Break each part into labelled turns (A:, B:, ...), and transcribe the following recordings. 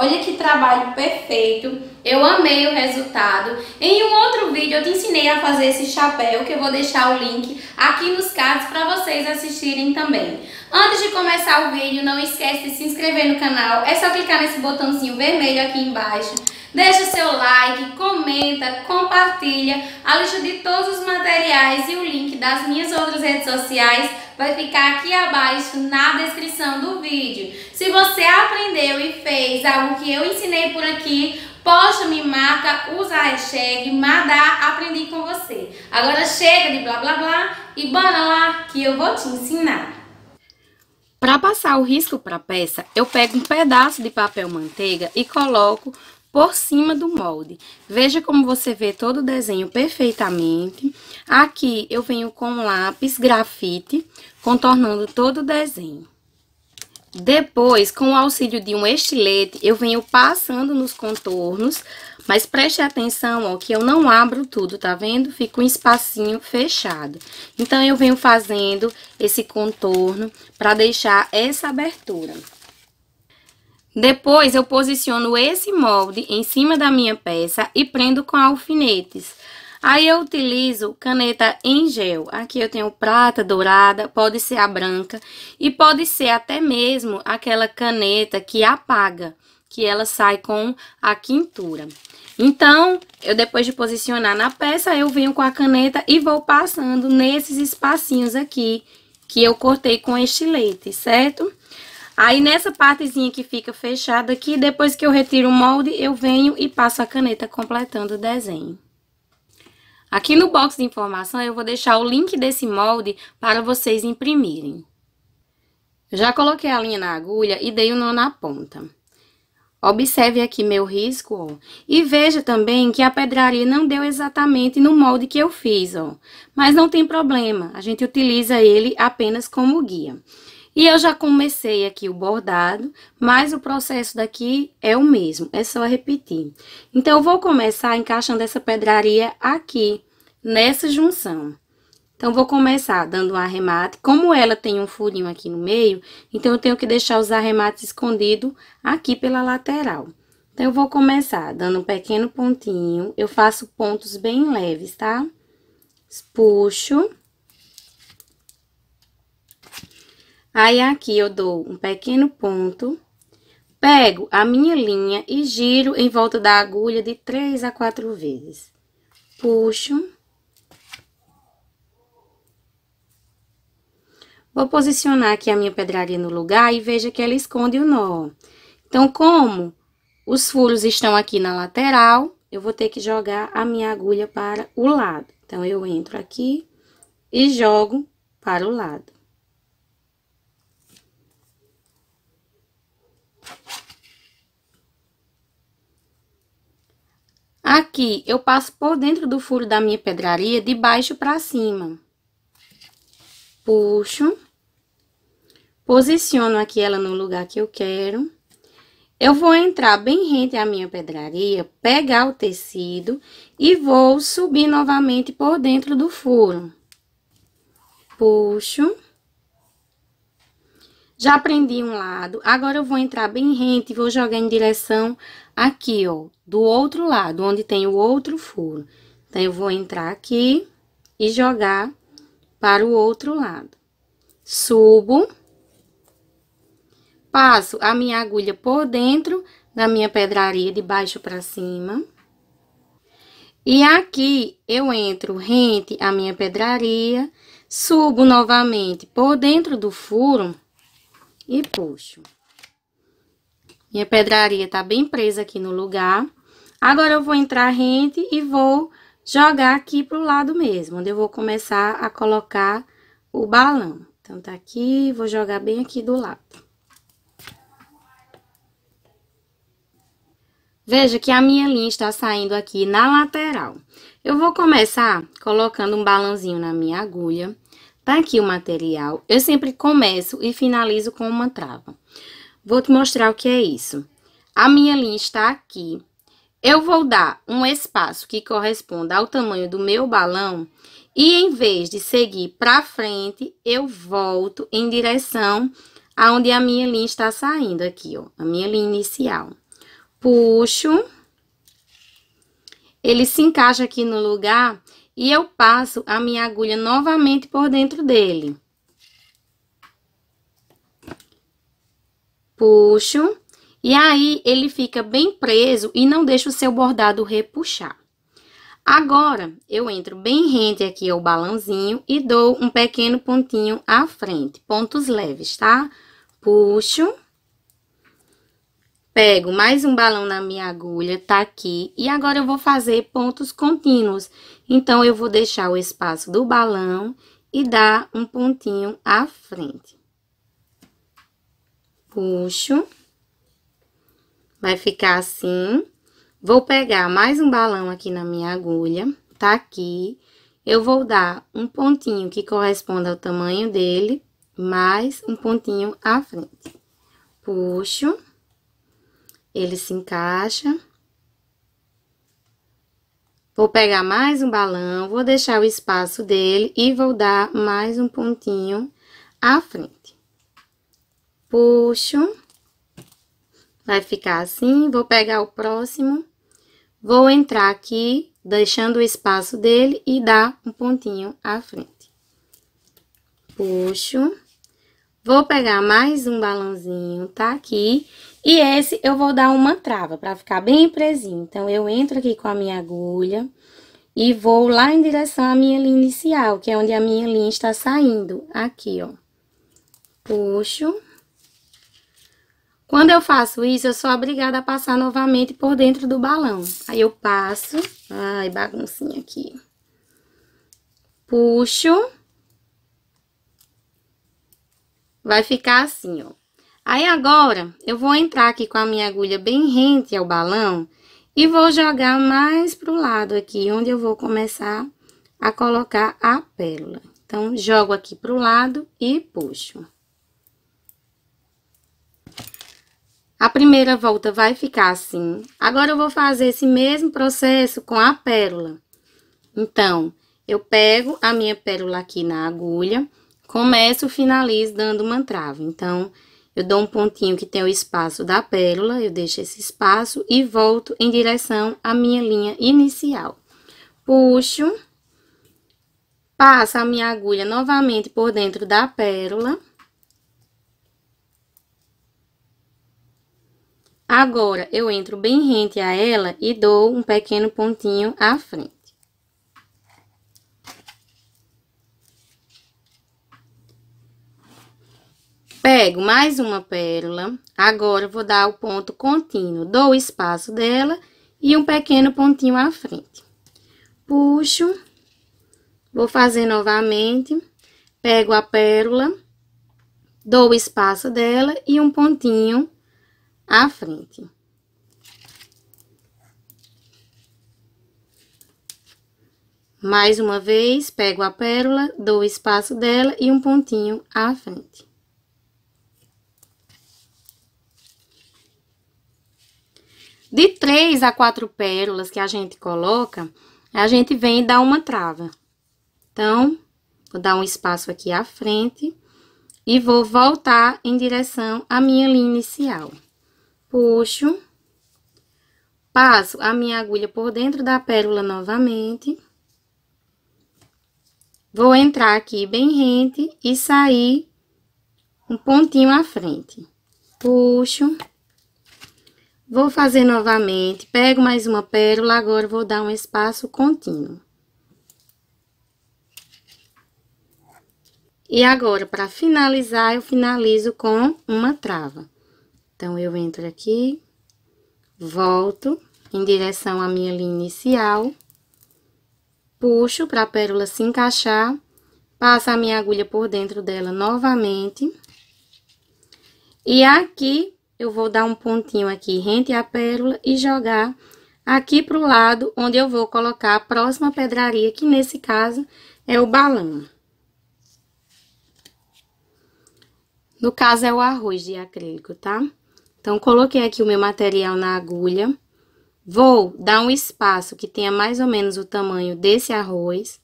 A: Olha que trabalho perfeito. Eu amei o resultado. Em um outro vídeo eu te ensinei a fazer esse chapéu, que eu vou deixar o link aqui nos cards para vocês assistirem também. Antes de começar o vídeo, não esquece de se inscrever no canal. É só clicar nesse botãozinho vermelho aqui embaixo. Deixa o seu like, comenta, compartilha a lista de todos os materiais e o link das minhas outras redes sociais vai ficar aqui abaixo na descrição do vídeo. Se você aprendeu e fez algo que eu ensinei por aqui, posta, me marca, usa a hashtag Madá Aprendi com você. Agora chega de blá blá blá e bora lá que eu vou te ensinar. Para passar o risco para a peça, eu pego um pedaço de papel manteiga e coloco por cima do molde. Veja como você vê todo o desenho perfeitamente. Aqui eu venho com lápis grafite, contornando todo o desenho. Depois, com o auxílio de um estilete, eu venho passando nos contornos, mas preste atenção, ó, que eu não abro tudo, tá vendo? Fica um espacinho fechado. Então, eu venho fazendo esse contorno para deixar essa abertura. Depois, eu posiciono esse molde em cima da minha peça e prendo com alfinetes. Aí, eu utilizo caneta em gel. Aqui eu tenho prata, dourada, pode ser a branca e pode ser até mesmo aquela caneta que apaga, que ela sai com a quintura. Então, eu depois de posicionar na peça, eu venho com a caneta e vou passando nesses espacinhos aqui que eu cortei com estilete, certo? Aí nessa partezinha que fica fechada aqui, depois que eu retiro o molde, eu venho e passo a caneta completando o desenho. Aqui no box de informação eu vou deixar o link desse molde para vocês imprimirem. Já coloquei a linha na agulha e dei o um nó na ponta. Observe aqui meu risco, ó. E veja também que a pedraria não deu exatamente no molde que eu fiz, ó. Mas não tem problema, a gente utiliza ele apenas como guia. E eu já comecei aqui o bordado, mas o processo daqui é o mesmo, é só repetir. Então, eu vou começar encaixando essa pedraria aqui, nessa junção. Então, vou começar dando um arremate. Como ela tem um furinho aqui no meio, então eu tenho que deixar os arremates escondidos aqui pela lateral. Então, eu vou começar dando um pequeno pontinho, eu faço pontos bem leves, tá? Puxo. Aí, aqui eu dou um pequeno ponto, pego a minha linha e giro em volta da agulha de três a quatro vezes. Puxo. Vou posicionar aqui a minha pedraria no lugar e veja que ela esconde o nó. Então, como os furos estão aqui na lateral, eu vou ter que jogar a minha agulha para o lado. Então, eu entro aqui e jogo para o lado. Aqui, eu passo por dentro do furo da minha pedraria, de baixo para cima. Puxo. Posiciono aqui ela no lugar que eu quero. Eu vou entrar bem rente à minha pedraria, pegar o tecido e vou subir novamente por dentro do furo. Puxo. Já prendi um lado, agora eu vou entrar bem rente e vou jogar em direção aqui, ó, do outro lado, onde tem o outro furo. Então, eu vou entrar aqui e jogar para o outro lado. Subo, passo a minha agulha por dentro da minha pedraria, de baixo para cima. E aqui, eu entro rente à minha pedraria, subo novamente por dentro do furo e puxo. Minha pedraria tá bem presa aqui no lugar. Agora, eu vou entrar rente e vou jogar aqui pro lado mesmo, onde eu vou começar a colocar o balão. Então, tá aqui, vou jogar bem aqui do lado. Veja que a minha linha está saindo aqui na lateral. Eu vou começar colocando um balãozinho na minha agulha. Tá aqui o material. Eu sempre começo e finalizo com uma trava. Vou te mostrar o que é isso. A minha linha está aqui. Eu vou dar um espaço que corresponda ao tamanho do meu balão e em vez de seguir para frente, eu volto em direção aonde a minha linha está saindo aqui, ó, a minha linha inicial. Puxo, ele se encaixa aqui no lugar e eu passo a minha agulha novamente por dentro dele. Puxo e aí ele fica bem preso e não deixa o seu bordado repuxar. Agora, eu entro bem rente aqui ao balãozinho e dou um pequeno pontinho à frente, pontos leves, tá? Puxo. Pego mais um balão na minha agulha, tá aqui. E agora eu vou fazer pontos contínuos. Então, eu vou deixar o espaço do balão e dar um pontinho à frente. Puxo. Vai ficar assim. Vou pegar mais um balão aqui na minha agulha, tá aqui. Eu vou dar um pontinho que corresponde ao tamanho dele, mais um pontinho à frente. Puxo, ele se encaixa. Vou pegar mais um balão, vou deixar o espaço dele e vou dar mais um pontinho à frente. Puxo. Vai ficar assim, vou pegar o próximo, vou entrar aqui, deixando o espaço dele e dar um pontinho à frente. Puxo. Vou pegar mais um balãozinho, tá aqui. E esse eu vou dar uma trava, pra ficar bem presinho. Então, eu entro aqui com a minha agulha e vou lá em direção à minha linha inicial, que é onde a minha linha está saindo. Aqui, ó. Puxo. Quando eu faço isso, eu sou obrigada a passar novamente por dentro do balão. Aí eu passo, ai, baguncinha aqui. Puxo. Vai ficar assim, ó. Aí agora, eu vou entrar aqui com a minha agulha bem rente ao balão e vou jogar mais pro lado aqui, onde eu vou começar a colocar a pérola. Então, jogo aqui pro lado e puxo. A primeira volta vai ficar assim. Agora, eu vou fazer esse mesmo processo com a pérola. Então, eu pego a minha pérola aqui na agulha, começo, finalizo dando uma trava. Então, eu dou um pontinho que tem o espaço da pérola, eu deixo esse espaço e volto em direção à minha linha inicial. Puxo, passo a minha agulha novamente por dentro da pérola Agora, eu entro bem rente a ela e dou um pequeno pontinho à frente. Pego mais uma pérola, agora vou dar o ponto contínuo, dou o espaço dela e um pequeno pontinho à frente. Puxo, vou fazer novamente, pego a pérola, dou o espaço dela e um pontinho à frente. Mais uma vez, pego a pérola, dou o espaço dela e um pontinho à frente. De três a quatro pérolas que a gente coloca, a gente vem e dá uma trava. Então, vou dar um espaço aqui à frente e vou voltar em direção à minha linha inicial puxo, passo a minha agulha por dentro da pérola novamente. Vou entrar aqui bem rente e sair um pontinho à frente. Puxo. Vou fazer novamente, pego mais uma pérola, agora vou dar um espaço contínuo. E agora, para finalizar, eu finalizo com uma trava. Então, eu entro aqui, volto em direção à minha linha inicial, puxo para a pérola se encaixar, passo a minha agulha por dentro dela novamente. E aqui, eu vou dar um pontinho aqui rente à pérola e jogar aqui para o lado, onde eu vou colocar a próxima pedraria, que nesse caso é o balão. No caso, é o arroz de acrílico, tá? Então, coloquei aqui o meu material na agulha. Vou dar um espaço que tenha mais ou menos o tamanho desse arroz.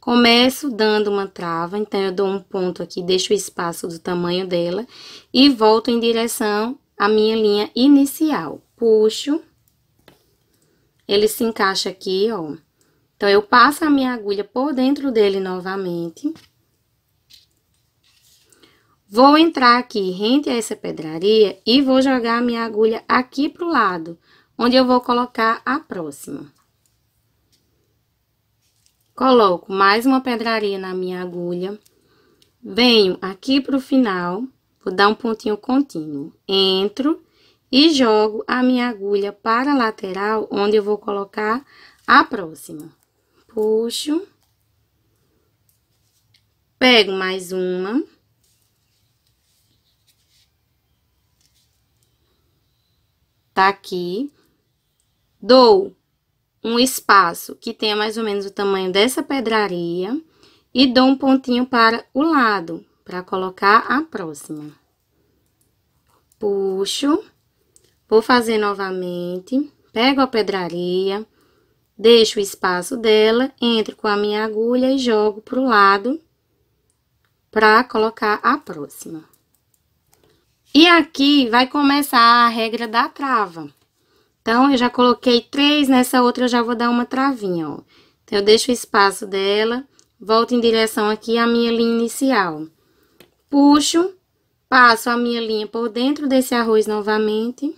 A: Começo dando uma trava, então, eu dou um ponto aqui, deixo o espaço do tamanho dela. E volto em direção à minha linha inicial. Puxo. Ele se encaixa aqui, ó. Então, eu passo a minha agulha por dentro dele novamente. Novamente. Vou entrar aqui rente a essa pedraria e vou jogar a minha agulha aqui pro lado, onde eu vou colocar a próxima. Coloco mais uma pedraria na minha agulha, venho aqui pro final, vou dar um pontinho contínuo, entro e jogo a minha agulha para a lateral, onde eu vou colocar a próxima. Puxo, pego mais uma tá aqui. Dou um espaço que tenha mais ou menos o tamanho dessa pedraria e dou um pontinho para o lado, para colocar a próxima. Puxo, vou fazer novamente, pego a pedraria, deixo o espaço dela, entro com a minha agulha e jogo para o lado para colocar a próxima. E aqui vai começar a regra da trava. Então, eu já coloquei três, nessa outra eu já vou dar uma travinha, ó. Então, eu deixo o espaço dela, volto em direção aqui à minha linha inicial. Puxo, passo a minha linha por dentro desse arroz novamente,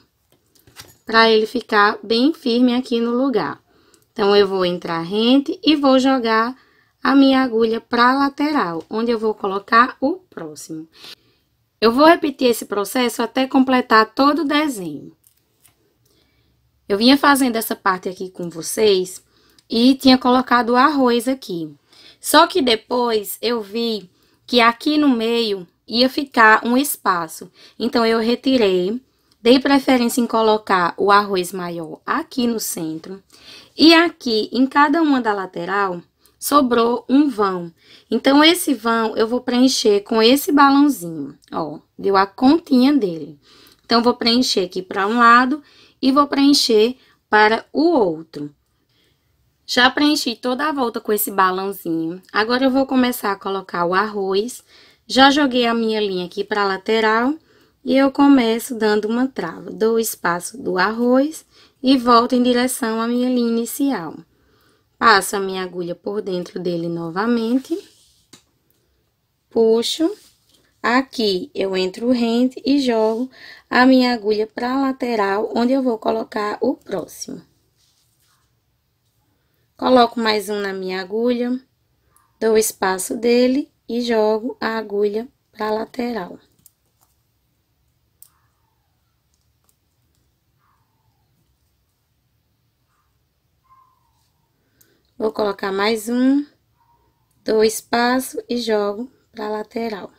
A: para ele ficar bem firme aqui no lugar. Então, eu vou entrar rente e vou jogar a minha agulha para lateral, onde eu vou colocar o próximo. Eu vou repetir esse processo até completar todo o desenho. Eu vinha fazendo essa parte aqui com vocês e tinha colocado o arroz aqui. Só que depois eu vi que aqui no meio ia ficar um espaço. Então, eu retirei, dei preferência em colocar o arroz maior aqui no centro. E aqui, em cada uma da lateral, sobrou um vão. Então, esse vão eu vou preencher com esse balãozinho, ó, deu a continha dele. Então, vou preencher aqui para um lado e vou preencher para o outro. Já preenchi toda a volta com esse balãozinho. Agora, eu vou começar a colocar o arroz. Já joguei a minha linha aqui para a lateral e eu começo dando uma trava. Dou o espaço do arroz e volto em direção à minha linha inicial. Passo a minha agulha por dentro dele novamente. Puxo. Aqui, eu entro rente e jogo a minha agulha para a lateral, onde eu vou colocar o próximo. Coloco mais um na minha agulha, dou espaço dele e jogo a agulha para a lateral. Vou colocar mais um, dou espaço e jogo pra lateral.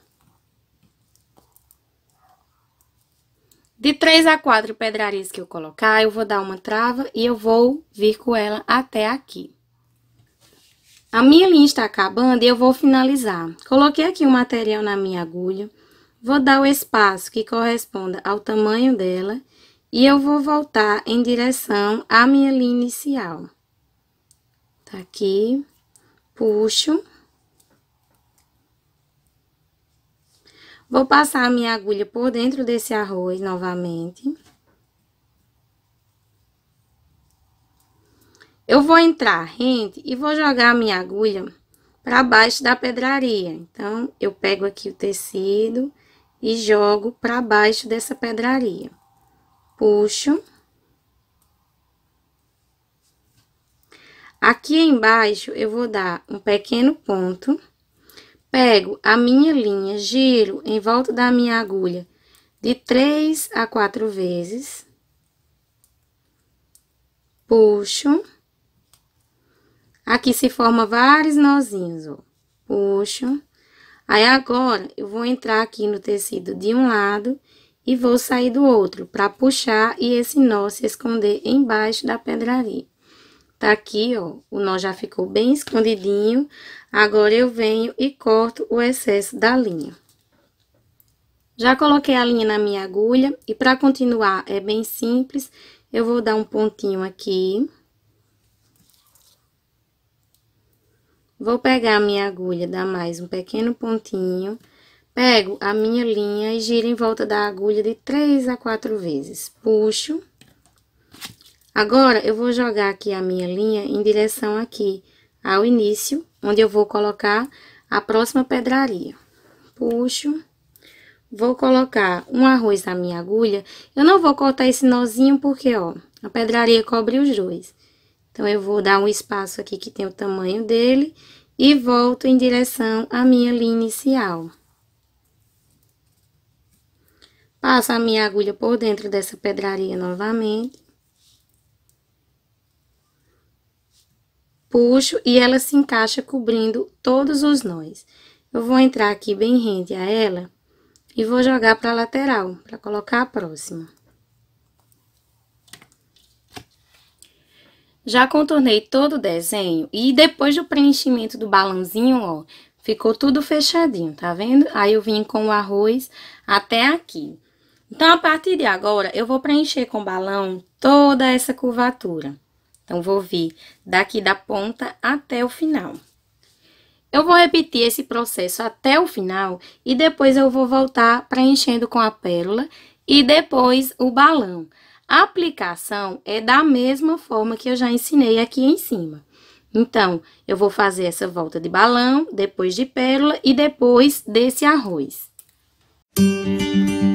A: De três a quatro pedrarias que eu colocar, eu vou dar uma trava e eu vou vir com ela até aqui. A minha linha está acabando e eu vou finalizar. Coloquei aqui o material na minha agulha, vou dar o espaço que corresponda ao tamanho dela e eu vou voltar em direção à minha linha inicial aqui, puxo. Vou passar a minha agulha por dentro desse arroz novamente. Eu vou entrar rente e vou jogar a minha agulha para baixo da pedraria. Então, eu pego aqui o tecido e jogo para baixo dessa pedraria. Puxo. Aqui embaixo, eu vou dar um pequeno ponto, pego a minha linha, giro em volta da minha agulha de três a quatro vezes, puxo. Aqui se forma vários nozinhos, ó. Puxo. Aí, agora, eu vou entrar aqui no tecido de um lado e vou sair do outro para puxar e esse nó se esconder embaixo da pedraria. Tá aqui, ó, o nó já ficou bem escondidinho. Agora, eu venho e corto o excesso da linha. Já coloquei a linha na minha agulha e para continuar é bem simples. Eu vou dar um pontinho aqui. Vou pegar a minha agulha, dar mais um pequeno pontinho. Pego a minha linha e giro em volta da agulha de três a quatro vezes. Puxo. Agora, eu vou jogar aqui a minha linha em direção aqui ao início, onde eu vou colocar a próxima pedraria. Puxo, vou colocar um arroz na minha agulha. Eu não vou cortar esse nozinho porque, ó, a pedraria cobre os dois. Então, eu vou dar um espaço aqui que tem o tamanho dele e volto em direção à minha linha inicial. Passo a minha agulha por dentro dessa pedraria novamente. puxo e ela se encaixa cobrindo todos os nós. Eu vou entrar aqui bem rente a ela e vou jogar para a lateral, para colocar a próxima. Já contornei todo o desenho e depois do preenchimento do balãozinho, ó, ficou tudo fechadinho, tá vendo? Aí eu vim com o arroz até aqui. Então, a partir de agora, eu vou preencher com balão toda essa curvatura. Então, vou vir daqui da ponta até o final. Eu vou repetir esse processo até o final e depois eu vou voltar preenchendo com a pérola e depois o balão. A aplicação é da mesma forma que eu já ensinei aqui em cima. Então, eu vou fazer essa volta de balão, depois de pérola e depois desse arroz. Música